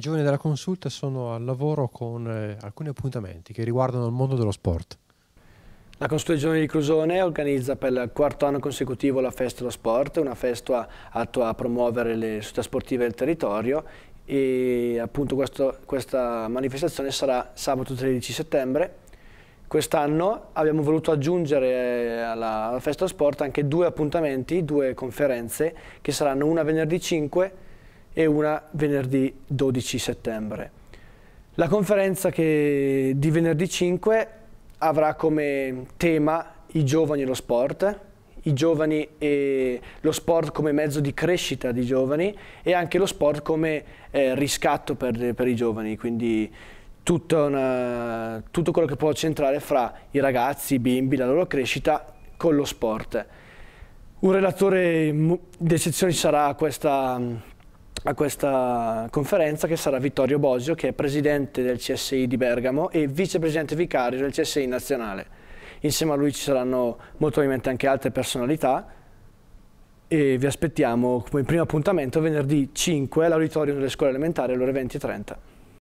I giovani della consulta sono al lavoro con eh, alcuni appuntamenti che riguardano il mondo dello sport. La Consulta dei Giovani di Clusone organizza per il quarto anno consecutivo la Festa dello Sport, una festa attua a promuovere le società sportive del territorio e appunto questo, questa manifestazione sarà sabato 13 settembre. Quest'anno abbiamo voluto aggiungere eh, alla, alla Festa dello Sport anche due appuntamenti, due conferenze che saranno una venerdì 5 e una venerdì 12 settembre. La conferenza che, di venerdì 5 avrà come tema i giovani e lo sport, i giovani e lo sport come mezzo di crescita di giovani e anche lo sport come eh, riscatto per, per, i giovani, quindi una, tutto quello che può centrare fra i ragazzi, i bimbi, la loro crescita con lo sport. Un relatore di d'eccezione sarà questa a questa conferenza che sarà Vittorio Bosio, che è presidente del CSI di Bergamo e vicepresidente vicario del CSI nazionale. Insieme a lui ci saranno molto probabilmente anche altre personalità e vi aspettiamo come primo appuntamento venerdì 5 all'auditorium delle scuole elementari alle ore 20.30.